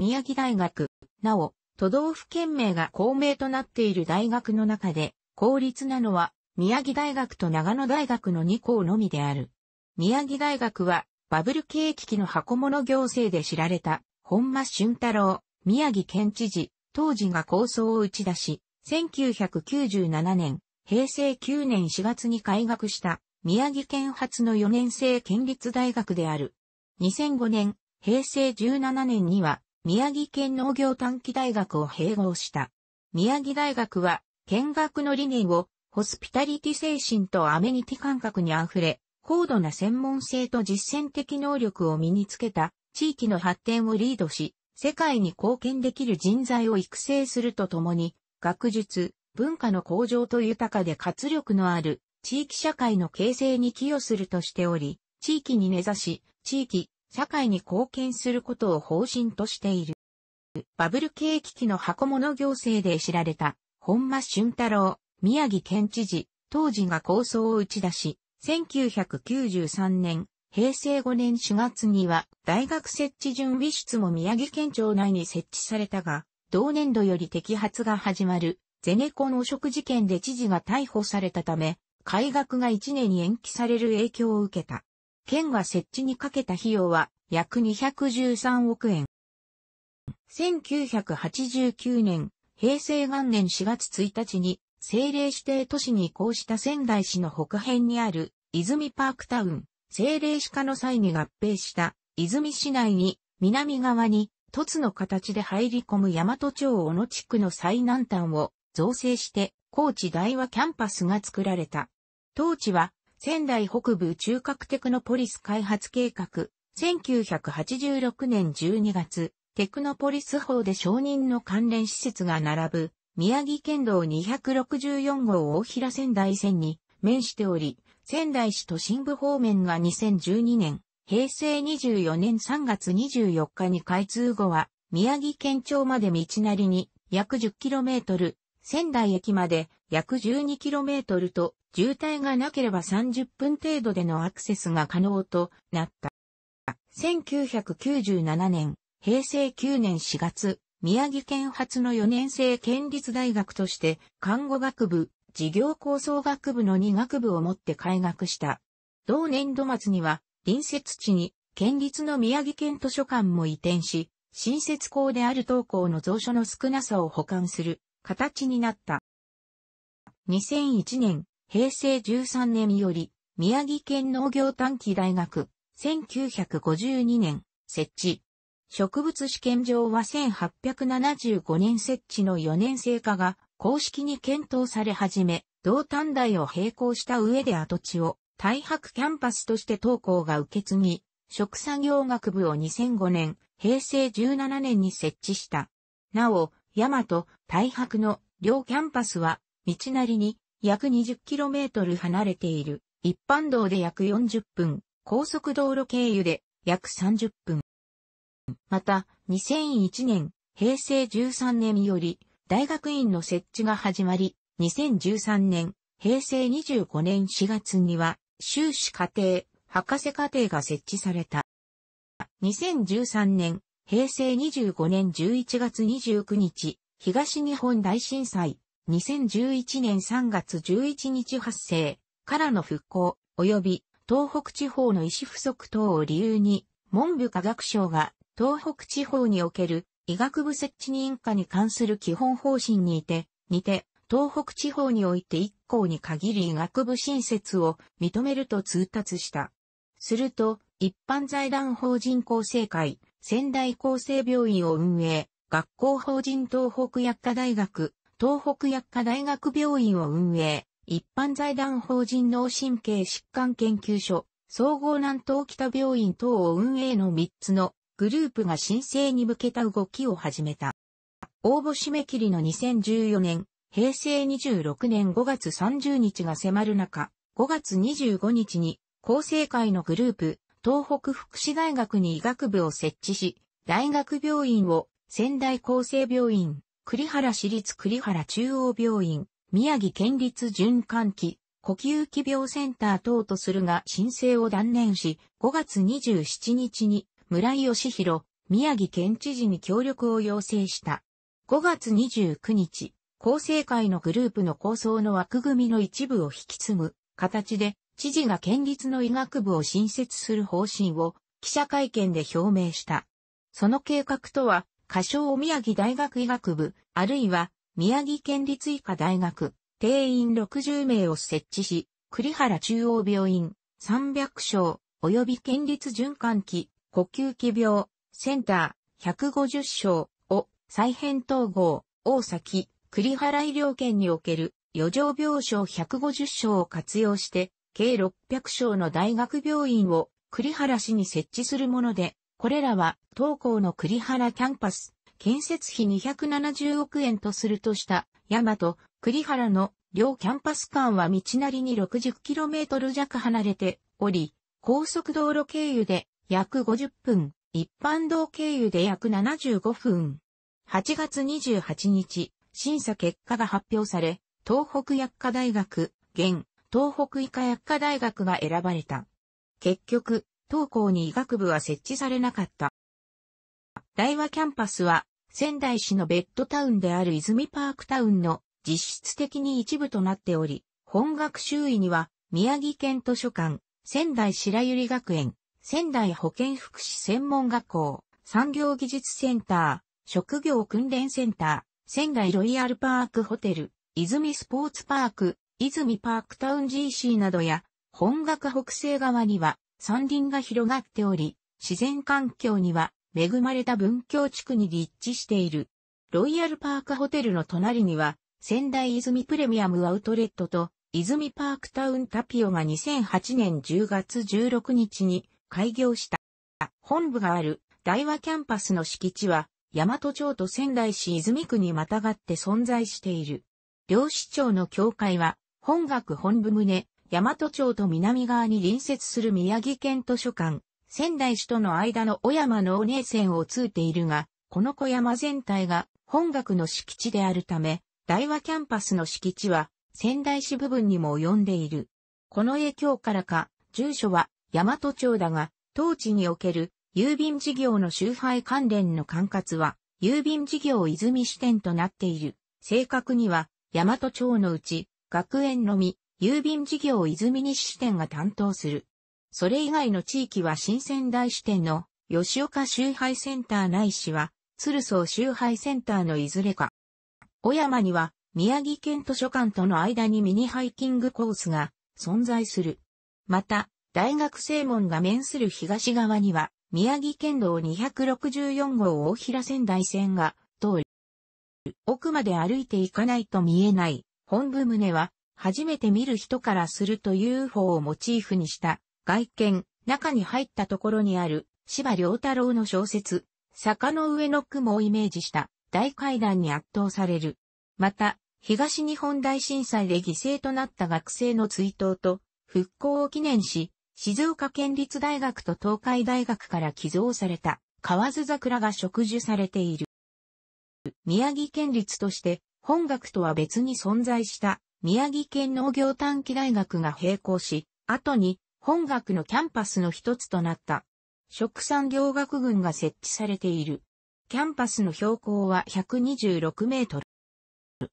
宮城大学。なお、都道府県名が公明となっている大学の中で、公立なのは、宮城大学と長野大学の2校のみである。宮城大学は、バブル景気期の箱物行政で知られた、本間俊太郎、宮城県知事、当時が構想を打ち出し、1997年、平成9年4月に開学した宮城県発の4年生県立大学である。2005年、平成17年には宮城県農業短期大学を併合した。宮城大学は、見学の理念を、ホスピタリティ精神とアメニティ感覚に溢れ、高度な専門性と実践的能力を身につけた地域の発展をリードし、世界に貢献できる人材を育成するとともに、学術、文化の向上と豊かで活力のある地域社会の形成に寄与するとしており、地域に根ざし、地域、社会に貢献することを方針としている。バブル景気機の箱物行政で知られた、本間俊太郎、宮城県知事、当時が構想を打ち出し、1993年、平成5年4月には大学設置準備室も宮城県庁内に設置されたが、同年度より摘発が始まる、ゼネコン汚職事件で知事が逮捕されたため、改学が1年に延期される影響を受けた。県が設置にかけた費用は約213億円。1989年、平成元年4月1日に政令指定都市に移行した仙台市の北辺にある泉パークタウン、政令市化の際に合併した泉市内に南側に凸の形で入り込む大和町小野地区の最南端を造成して高知大和キャンパスが作られた。当地は仙台北部中核テクノポリス開発計画、1986年12月、テクノポリス法で承認の関連施設が並ぶ、宮城県道264号大平仙台線に面しており、仙台市都心部方面が2012年、平成24年3月24日に開通後は、宮城県庁まで道なりに約 10km、仙台駅まで約 12km と、渋滞がなければ30分程度でのアクセスが可能となった。1997年、平成9年4月、宮城県初の4年生県立大学として、看護学部、事業構想学部の2学部を持って開学した。同年度末には、隣接地に、県立の宮城県図書館も移転し、新設校である東校の蔵書の少なさを補完する形になった。2001年、平成13年より、宮城県農業短期大学、1952年、設置。植物試験場は1875年設置の4年生化が公式に検討され始め、同短大を並行した上で跡地を大白キャンパスとして投校が受け継ぎ、食作業学部を2005年、平成17年に設置した。なお、山と大白の両キャンパスは道なりに約 20km 離れている。一般道で約40分、高速道路経由で約30分。また、2001年、平成13年より、大学院の設置が始まり、2013年、平成25年4月には、修士課程、博士課程が設置された。2013年、平成25年11月29日、東日本大震災、2011年3月11日発生からの復興及び東北地方の医師不足等を理由に文部科学省が東北地方における医学部設置認可に関する基本方針にて、にて、東北地方において1校に限り医学部新設を認めると通達した。すると、一般財団法人厚生会、仙台厚生病院を運営、学校法人東北薬科大学、東北薬科大学病院を運営、一般財団法人脳神経疾患研究所、総合南東北病院等を運営の3つのグループが申請に向けた動きを始めた。応募締め切りの2014年、平成26年5月30日が迫る中、5月25日に、厚生会のグループ、東北福祉大学に医学部を設置し、大学病院を仙台厚生病院、栗原市立栗原中央病院、宮城県立循環器、呼吸器病センター等とするが申請を断念し、5月27日に村井義弘、宮城県知事に協力を要請した。5月29日、厚生会のグループの構想の枠組みの一部を引き継ぐ形で、知事が県立の医学部を新設する方針を記者会見で表明した。その計画とは、仮称宮城大学医学部、あるいは宮城県立医科大学、定員60名を設置し、栗原中央病院、300床、及び県立循環器、呼吸器病、センター、150床を再編統合、大崎、栗原医療圏における余剰病床150床を活用して、計600床の大学病院を栗原市に設置するもので、これらは東高の栗原キャンパス、建設費270億円とするとした、大和、栗原の両キャンパス間は道なりに 60km 弱離れており、高速道路経由で約50分、一般道経由で約75分。8月28日、審査結果が発表され、東北薬科大学、現、東北医科薬科大学が選ばれた。結局、当校に医学部は設置されなかった。大和キャンパスは、仙台市のベッドタウンである泉パークタウンの実質的に一部となっており、本学周囲には、宮城県図書館、仙台白百合学園、仙台保健福祉専門学校、産業技術センター、職業訓練センター、仙台ロイヤルパークホテル、泉スポーツパーク、泉パークタウン GC などや、本学北西側には、山林が広がっており、自然環境には恵まれた文京地区に立地している。ロイヤルパークホテルの隣には、仙台泉プレミアムアウトレットと、泉パークタウンタピオが2008年10月16日に開業した。本部がある大和キャンパスの敷地は、大和町と仙台市泉区にまたがって存在している。両市町の教会は、本学本部棟、大和町と南側に隣接する宮城県図書館、仙台市との間の小山のお姉線を通っているが、この小山全体が本学の敷地であるため、大和キャンパスの敷地は仙台市部分にも及んでいる。この影響からか、住所は大和町だが、当地における郵便事業の集配関連の管轄は、郵便事業泉支店となっている。正確には、大和町のうち、学園のみ、郵便事業泉西支店が担当する。それ以外の地域は新仙台支店の吉岡周配センターないしは、鶴荘周配センターのいずれか。小山には、宮城県図書館との間にミニハイキングコースが存在する。また、大学正門が面する東側には、宮城県道264号大平仙台線が通る。奥まで歩いていかないと見えない、本部棟は、初めて見る人からすると UFO をモチーフにした外見、中に入ったところにある芝良太郎の小説、坂の上の雲をイメージした大階段に圧倒される。また、東日本大震災で犠牲となった学生の追悼と復興を記念し、静岡県立大学と東海大学から寄贈された河津桜が植樹されている。宮城県立として本学とは別に存在した宮城県農業短期大学が並行し、後に本学のキャンパスの一つとなった。食産業学群が設置されている。キャンパスの標高は126メートル。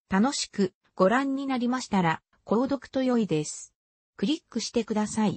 楽しくご覧になりましたら、購読と良いです。クリックしてください。